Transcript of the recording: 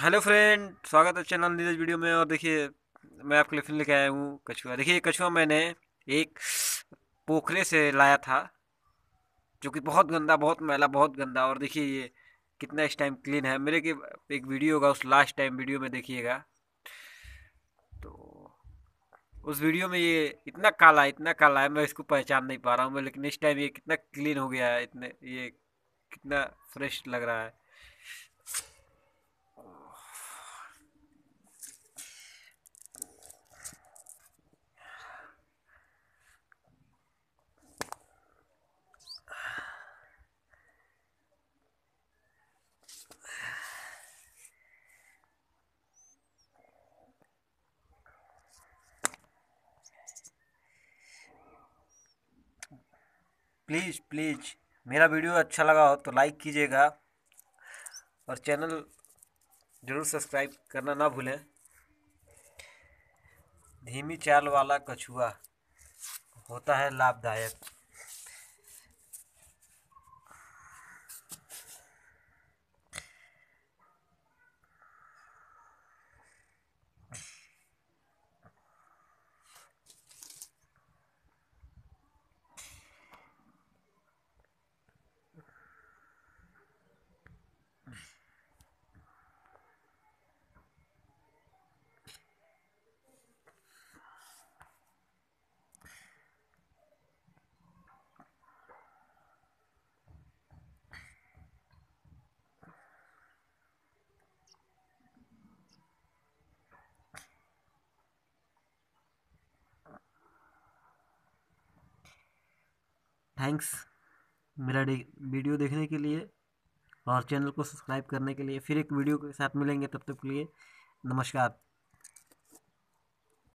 hello friend स्वागत है channel Neeraj video में और देखिए मैं आपके लिए फिर लेके आया हूँ कछुआ देखिए कछुआ मैंने एक पोखरे से लाया था जो कि बहुत गंदा बहुत मैला बहुत गंदा और देखिए ये कितना इस टाइम क्लीन है मेरे के एक वीडियो होगा उस लास्ट टाइम वीडियो में देखिएगा तो उस वीडियो में ये इतना काला इतना काला है मैं इसको पहचान नहीं पा रहा हूँ मैं लेकिन इस टाइम ये कितना क्लीन हो गया है इतने ये कितना फ्रेश लग रहा है प्लीज़ प्लीज़ मेरा वीडियो अच्छा लगा हो तो लाइक कीजिएगा और चैनल ज़रूर सब्सक्राइब करना ना भूलें धीमी चाल वाला कछुआ होता है लाभदायक थैंक्स मेरा दे, वीडियो देखने के लिए और चैनल को सब्सक्राइब करने के लिए फिर एक वीडियो के साथ मिलेंगे तब तक के लिए नमस्कार